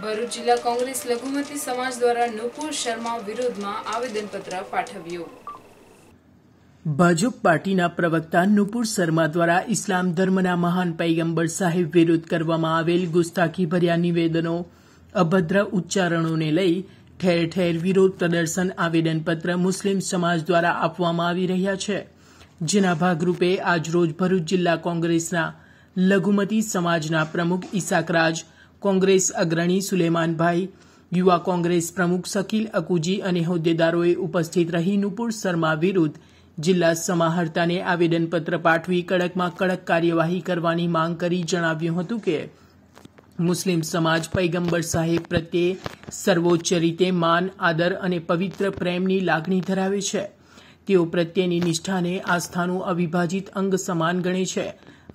ભરૂચ જિલ્લા કોંગ્રેસ લઘુમતી સમાજ દ્વારા નુપુર શર્મા વિરોધમાં આવેદનપત્ર પાઠવ્યું ભાજપ પાર્ટીના પ્રવક્તા નુપુર શર્મા દ્વારા ઇસ્લામ ધર્મના મહાન પૈગંબર સાહેબ વિરુદ્ધ કરવામાં આવેલ ગુસ્તાખીભર્યા નિવેદનો અભદ્ર ઉચ્ચારણોને લઈ ઠેર ઠેર વિરોધ પ્રદર્શન આવેદનપત્ર મુસ્લિમ સમાજ દ્વારા આપવામાં આવી રહ્યા છે જેના ભાગરૂપે આજરોજ ભરૂચ જિલ્લા કોંગ્રેસના લઘુમતી સમાજના પ્રમુખ ઇસાકરાજ કોંગ્રેસ અગ્રણી સુલેમાનભાઈ યુવા કોંગ્રેસ પ્રમુખ શકીલ અકુજી અને હોદ્દેદારોએ ઉપસ્થિત રહી નુપુર શર્મા વિરુદ્ધ જિલ્લા સમાહર્તાને આવેદનપત્ર પાઠવી કડકમાં કડક કાર્યવાહી કરવાની માંગ કરી જણાવ્યું હતું કે મુસ્લિમ સમાજ પૈગંબર સાહેબ પ્રત્યે સર્વોચ્ચ રીતે માન આદર અને પવિત્ર પ્રેમની લાગણી ધરાવે છે તેઓ પ્રત્યેની નિષ્ઠાને આસ્થાનું અવિભાજિત અંગ સમાન ગણે છે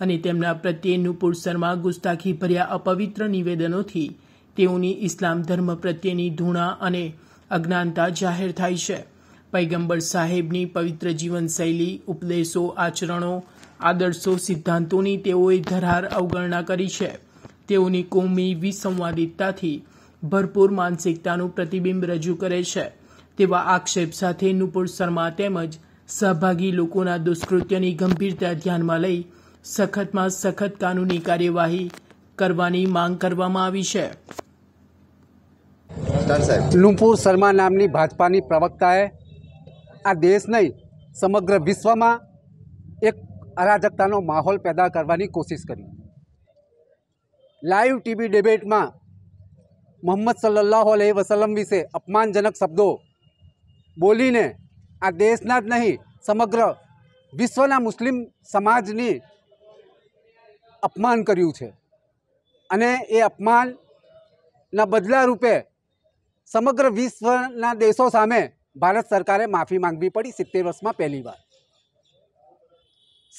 અને તેમના પ્રત્યેનું પુરસરમાં ગુસ્તાખી ભર્યા અપવિત્ર નિવેદનોથી તેઓની ઇસ્લામ ધર્મ પ્રત્યેની ધૂણા અને અજ્ઞાનતા જાહેર થાય છે પૈગંબર સાહેબની પવિત્ર જીવનશૈલી ઉપદેશો આચરણો આદર્શો સિદ્ધાંતોની તેઓએ ધરાર અવગણના કરી છે તેઓની કોમી વિસંવાદિતતાથી ભરપૂર માનસિકતાનું પ્રતિબિંબ રજૂ કરે છે તેવા આક્ષેપ સાથે નુપુર શર્મા તેમજ સહભાગી લોકોના દુષ્કૃત્યની ગંભીરતા ધ્યાનમાં લઈ સખતમાં સખત કાનૂની કાર્યવાહી કરવાની માંગ કરવામાં આવી છે લુમ્પુ શર્મા નામની ભાજપાની પ્રવક્તાએ આ દેશ નહીં સમગ્ર વિશ્વમાં એક અરાજકતાનો માહોલ પેદા કરવાની કોશિશ કરી લાઈવ ટીવી ડિબેટમાં મોહમ્મદ સલ્લાહ અલહી વસલમ વિશે અપમાનજનક શબ્દો બોલીને આ દેશના જ નહીં સમગ્ર વિશ્વના મુસ્લિમ સમાજની અપમાન કર્યું છે અને એ અપમાનના બદલા રૂપે સમગ્ર વિશ્વના દેશો સામે ભારત સરકારે માફી માંગવી પડી સિત્તેર વર્ષમાં પહેલીવાર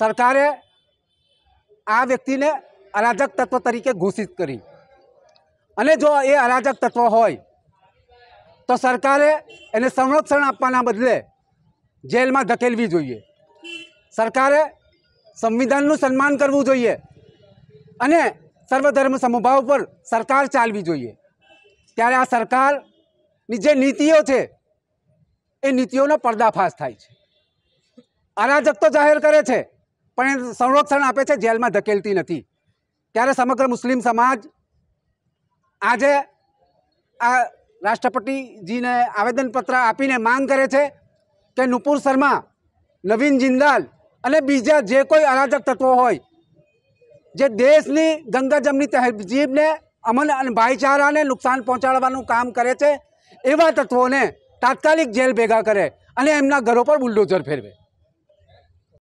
સરકારે આ વ્યક્તિને અરાજક તત્વ તરીકે ઘોષિત કરી અને જો એ અરાજક તત્વ હોય તો સરકારે એને સંરક્ષણ આપવાના બદલે જેલમાં ધકેલવી જોઈએ સરકારે સંવિધાનનું સન્માન કરવું જોઈએ અને સર્વધર્મ સમભાવ પર સરકાર ચાલવી જોઈએ ત્યારે આ સરકારની જે નીતિઓ છે એ નીતિઓનો પર્દાફાશ થાય છે અરાજક તો જાહેર કરે છે પણ એ સંરક્ષણ આપે છે જેલમાં ધકેલતી નથી ત્યારે સમગ્ર મુસ્લિમ સમાજ આજે આ રાષ્ટ્રપતિજીને આવેદનપત્ર આપીને માંગ કરે છે કે નુપુર શર્મા નવીન જિંદાલ અને બીજા જે કોઈ અરાજક તત્વો હોય જે દેશની ગંગાજમની જમની અમન અને ભાઈચારાને નુકસાન પહોંચાડવાનું કામ કરે છે એવા તત્વોને તાત્કાલિક જેલ ભેગા કરે અને એમના ઘરો પર બુલડોઝર ફેરવે